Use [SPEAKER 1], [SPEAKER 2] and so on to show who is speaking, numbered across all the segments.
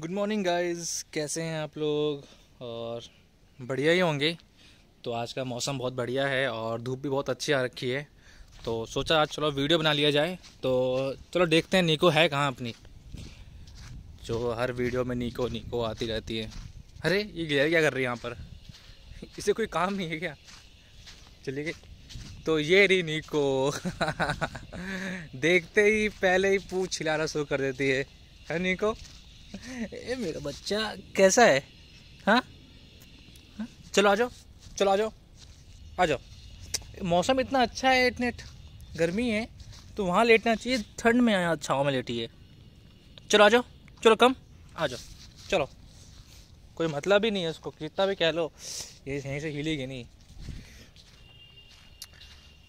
[SPEAKER 1] Good morning guys कैसे हैं आप लोग और बढ़िया ही होंगे तो आज का मौसम बहुत बढ़िया है और धूप भी बहुत अच्छी आ रखी है तो सोचा आज चलो वीडियो बना लिया जाए तो चलो देखते हैं निको है कहाँ अपनी जो हर वीडियो में निको निको आती रहती है अरे ये गियर क्या कर रही है यहाँ पर इसे कोई काम नहीं है क्या चलिए तो ये रही निको देखते ही पहले ही पूछ छिलाना शुरू कर देती है है निको ए मेरा बच्चा कैसा है हाँ हा? चलो आ जाओ चलो आ जाओ आ जाओ मौसम इतना अच्छा है इतने गर्मी है तो वहाँ लेटना चाहिए ठंड में आया छाँव में लेटिए चलो आ जाओ चलो कम आ जाओ चलो कोई मतलब ही नहीं है उसको कितना भी कह लो ये यहीं से हिलेगी नहीं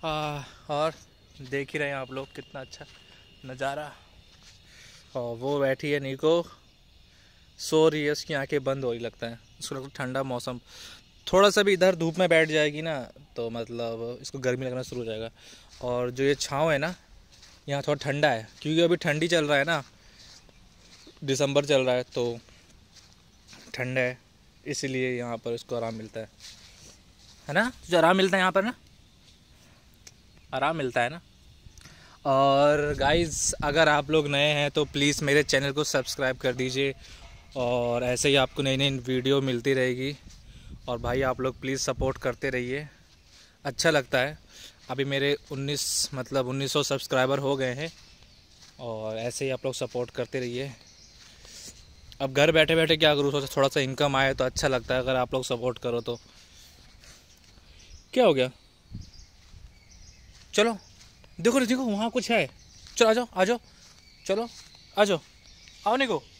[SPEAKER 1] आ, और देख ही रहे हैं आप लोग कितना अच्छा नज़ारा और वो बैठी है नीको सो रही है उसकी आँखें बंद हो रही लगता है उसको लगता है ठंडा मौसम थोड़ा सा भी इधर धूप में बैठ जाएगी ना तो मतलब इसको गर्मी लगना शुरू हो जाएगा और जो ये छाँव है ना यहाँ थोड़ा ठंडा है क्योंकि अभी ठंडी चल रहा है ना दिसंबर चल रहा है तो ठंड है इसीलिए यहाँ पर इसको आराम मिलता है है ना तुझे आराम मिलता है यहाँ पर ना आराम मिलता है ना और गाइज़ अगर आप लोग नए हैं तो प्लीज़ मेरे चैनल को सब्सक्राइब कर दीजिए और ऐसे ही आपको नई नई वीडियो मिलती रहेगी और भाई आप लोग प्लीज़ सपोर्ट करते रहिए अच्छा लगता है अभी मेरे 19 मतलब 1900 सब्सक्राइबर हो गए हैं और ऐसे ही आप लोग सपोर्ट करते रहिए अब घर बैठे बैठे क्या करूँ सोचा थोड़ा सा इनकम आए तो अच्छा लगता है अगर आप लोग सपोर्ट करो तो क्या हो गया चलो देखो देखो वहाँ कुछ है चलो आ जाओ आ जाओ चलो आ जाओ आओ निको